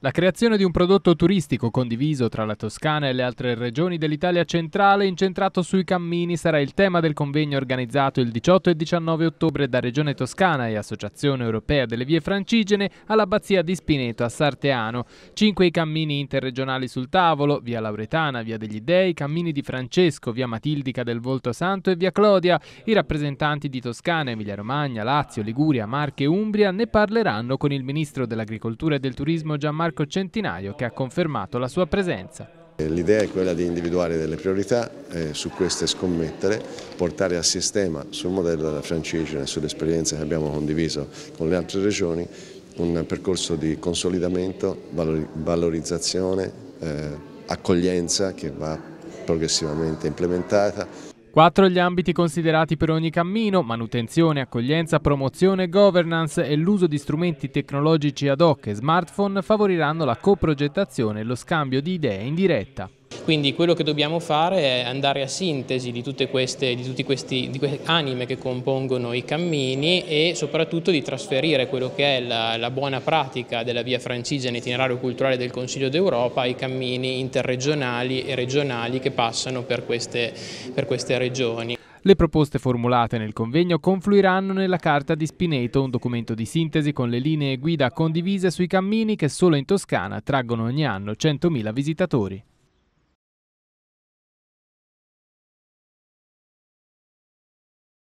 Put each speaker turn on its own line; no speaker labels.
La creazione di un prodotto turistico condiviso tra la Toscana e le altre regioni dell'Italia centrale incentrato sui cammini sarà il tema del convegno organizzato il 18 e 19 ottobre da Regione Toscana e Associazione Europea delle Vie Francigene all'Abbazia di Spineto a Sarteano. Cinque i cammini interregionali sul tavolo, via Lauretana, via degli Dei, cammini di Francesco, via Matildica del Volto Santo e via Clodia. I rappresentanti di Toscana, Emilia Romagna, Lazio, Liguria, Marche e Umbria ne parleranno con il Ministro dell'Agricoltura e del Turismo Gianmarco Marco Centinaio che ha confermato la sua presenza.
Eh, l'idea è quella di individuare delle priorità, eh, su queste scommettere, portare a sistema sul modello della Francigena e sull'esperienza che abbiamo condiviso con le altre regioni un percorso di consolidamento, valorizzazione, eh, accoglienza che va progressivamente implementata.
Quattro gli ambiti considerati per ogni cammino, manutenzione, accoglienza, promozione, governance e l'uso di strumenti tecnologici ad hoc e smartphone favoriranno la coprogettazione e lo scambio di idee in diretta. Quindi quello che dobbiamo fare
è andare a sintesi di tutte queste di tutti questi, di queste anime che compongono i cammini e soprattutto di trasferire quello che è la, la buona pratica della via francese in itinerario culturale del Consiglio d'Europa ai cammini interregionali e regionali che passano per queste, per queste regioni.
Le proposte formulate nel convegno confluiranno nella Carta di Spineto, un documento di sintesi con le linee guida condivise sui cammini che solo in Toscana traggono ogni anno 100.000 visitatori.